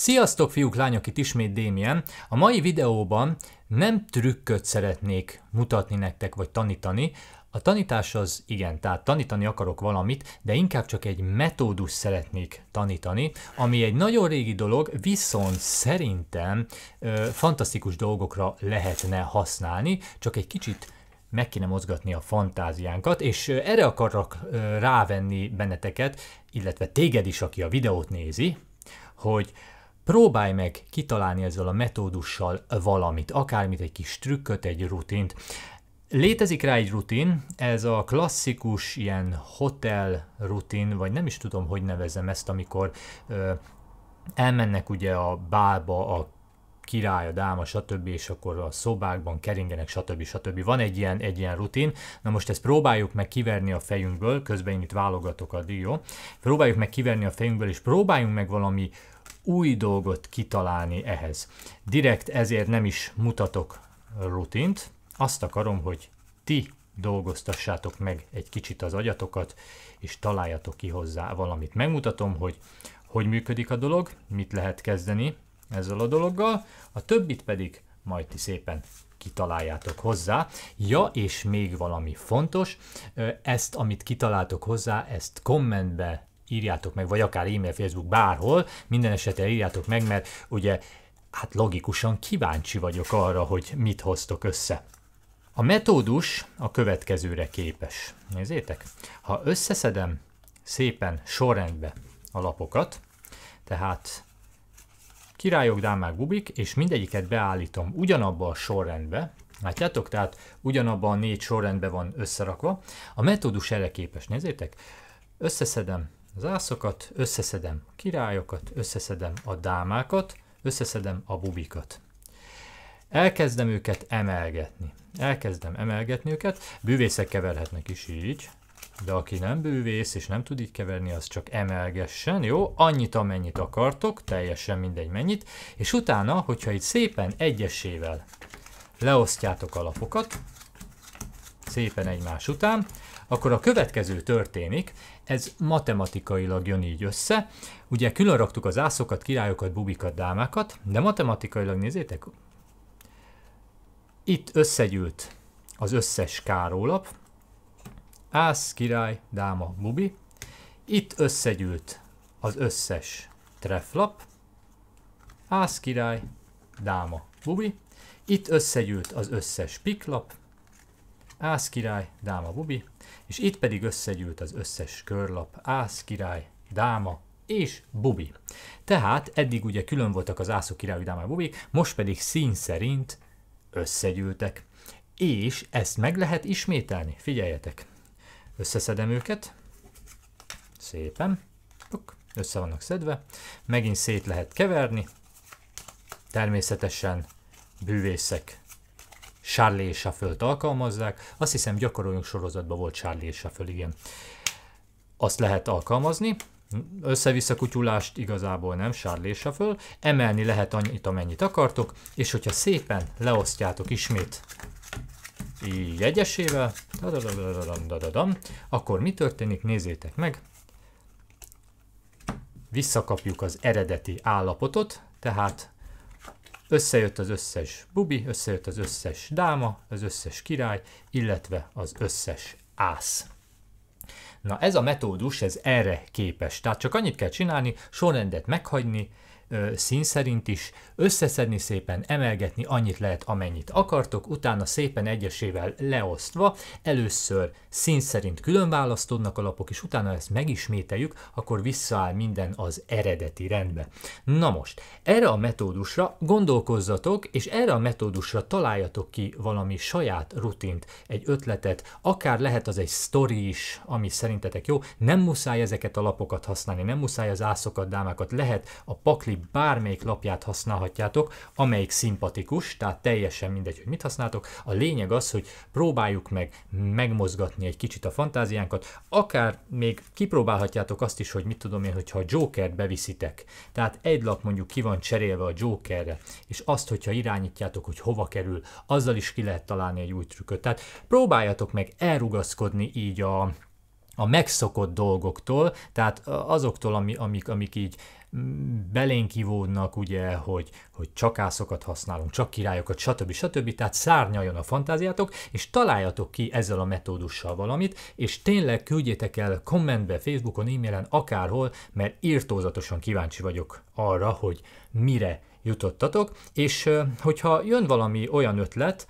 Sziasztok fiúk, lányok, itt ismét Démien. A mai videóban nem trükköt szeretnék mutatni nektek, vagy tanítani. A tanítás az igen, tehát tanítani akarok valamit, de inkább csak egy metódus szeretnék tanítani, ami egy nagyon régi dolog, viszont szerintem ö, fantasztikus dolgokra lehetne használni, csak egy kicsit meg kéne mozgatni a fantáziánkat, és erre akarok rávenni benneteket, illetve téged is, aki a videót nézi, hogy Próbálj meg kitalálni ezzel a metódussal valamit, akármit, egy kis trükköt, egy rutint. Létezik rá egy rutin, ez a klasszikus ilyen hotel rutin, vagy nem is tudom, hogy nevezem ezt, amikor ö, elmennek ugye a bálba, a király, a dáma, stb. és akkor a szobákban keringenek, stb. stb. Van egy ilyen, egy ilyen rutin. Na most ezt próbáljuk meg kiverni a fejünkből, közben én itt válogatok a dió. Próbáljuk meg kiverni a fejünkből, és próbáljunk meg valami új dolgot kitalálni ehhez. Direkt ezért nem is mutatok rutint, azt akarom, hogy ti dolgoztassátok meg egy kicsit az agyatokat, és találjatok ki hozzá valamit. Megmutatom, hogy hogy működik a dolog, mit lehet kezdeni ezzel a dologgal, a többit pedig majd ti szépen kitaláljátok hozzá. Ja, és még valami fontos, ezt, amit kitaláltok hozzá, ezt kommentbe írjátok meg, vagy akár e-mail, Facebook, bárhol, minden esetre írjátok meg, mert ugye hát logikusan kíváncsi vagyok arra, hogy mit hoztok össze. A metódus a következőre képes. Nézzétek, ha összeszedem szépen sorrendbe a lapokat, tehát királyok, dámák, bubik, és mindegyiket beállítom ugyanabba a sorrendbe, látjátok, tehát ugyanabban a négy sorrendbe van összerakva, a metódus erre képes, nézzétek, összeszedem az ászokat, összeszedem a királyokat, összeszedem a dámákat, összeszedem a bubikat. Elkezdem őket emelgetni. Elkezdem emelgetni őket, bűvészek keverhetnek is így, de aki nem bűvész és nem tud így keverni, az csak emelgessen, jó? Annyit, amennyit akartok, teljesen mindegy mennyit, és utána, hogyha itt szépen egyesével leosztjátok a lapokat, szépen egymás után, akkor a következő történik, ez matematikailag jön így össze. Ugye külön raktuk az ászokat, királyokat, bubikat, dámákat, de matematikailag nézzétek, itt összegyűlt az összes kárólap, ász, király, dáma, bubi, itt összegyűlt az összes treflap, ász, király, dáma, bubi, itt összegyűlt az összes piklap, Ász király, dáma bubi, és itt pedig összegyűlt az összes körlap, ász király, dáma és bubi. Tehát eddig ugye külön voltak az ászok király, dáma Bubi, most pedig szín szerint összegyűltek. És ezt meg lehet ismételni, figyeljetek. Összeszedem őket, szépen, össze vannak szedve, megint szét lehet keverni, természetesen bűvészek Charlie és Shuffle-t alkalmazzák. Azt hiszem gyakoroljunk sorozatban volt Charlie és Shuffle, igen. Azt lehet alkalmazni. Össze-vissza kutyulást igazából nem, Charlie és Shuffle. Emelni lehet annyit, amennyit akartok, és hogyha szépen leosztjátok ismét így egyesével, akkor mi történik, nézzétek meg. Visszakapjuk az eredeti állapotot, tehát Összejött az összes bubi, összejött az összes dáma, az összes király, illetve az összes ász. Na ez a metódus, ez erre képes. Tehát csak annyit kell csinálni, sorrendet meghagyni, szín szerint is, összeszedni szépen, emelgetni annyit lehet, amennyit akartok, utána szépen egyesével leosztva, először szín szerint külön választódnak a lapok, és utána ezt megismételjük, akkor visszaáll minden az eredeti rendbe. Na most, erre a metódusra gondolkozzatok, és erre a metódusra találjatok ki valami saját rutint, egy ötletet, akár lehet az egy story is, ami szerintetek jó, nem muszáj ezeket a lapokat használni, nem muszáj az ászokat, dámákat, lehet a pakli bármelyik lapját használhatjátok, amelyik szimpatikus, tehát teljesen mindegy, hogy mit használtok. A lényeg az, hogy próbáljuk meg megmozgatni egy kicsit a fantáziánkat, akár még kipróbálhatjátok azt is, hogy mit tudom én, hogyha a Jokert beviszitek, tehát egy lap mondjuk ki van cserélve a Jokerre, és azt, hogyha irányítjátok, hogy hova kerül, azzal is ki lehet találni egy új trükköt. Tehát próbáljatok meg elrugaszkodni így a, a megszokott dolgoktól, tehát azoktól, ami, amik, amik így belénkivódnak, ugye, hogy, hogy csak ászokat használunk, csak királyokat, stb. stb. Tehát szárnyaljon a fantáziátok, és találjatok ki ezzel a metódussal valamit, és tényleg küldjétek el kommentbe, Facebookon, e-mailen, akárhol, mert írtózatosan kíváncsi vagyok arra, hogy mire jutottatok, és hogyha jön valami olyan ötlet,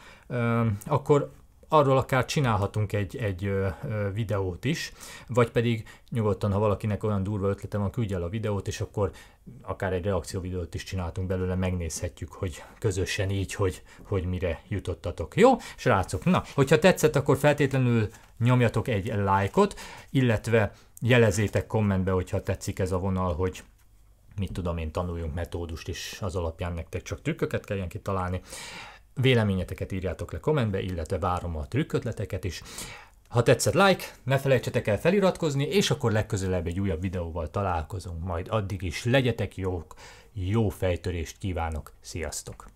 akkor arról akár csinálhatunk egy, egy ö, ö, videót is, vagy pedig nyugodtan, ha valakinek olyan durva ötlete van, küldje el a videót, és akkor akár egy reakció videót is csináltunk belőle, megnézhetjük, hogy közösen így, hogy, hogy mire jutottatok. Jó, srácok, na, hogyha tetszett, akkor feltétlenül nyomjatok egy lájkot, illetve jelezétek kommentbe, hogyha tetszik ez a vonal, hogy mit tudom én, tanuljunk metódust is, az alapján nektek csak trükköket kelljen kitalálni. Véleményeteket írjátok le kommentbe, illetve várom a trükkötleteket is. Ha tetszett, like, ne felejtsetek el feliratkozni, és akkor legközelebb egy újabb videóval találkozunk, majd addig is legyetek jók, jó fejtörést kívánok, sziasztok!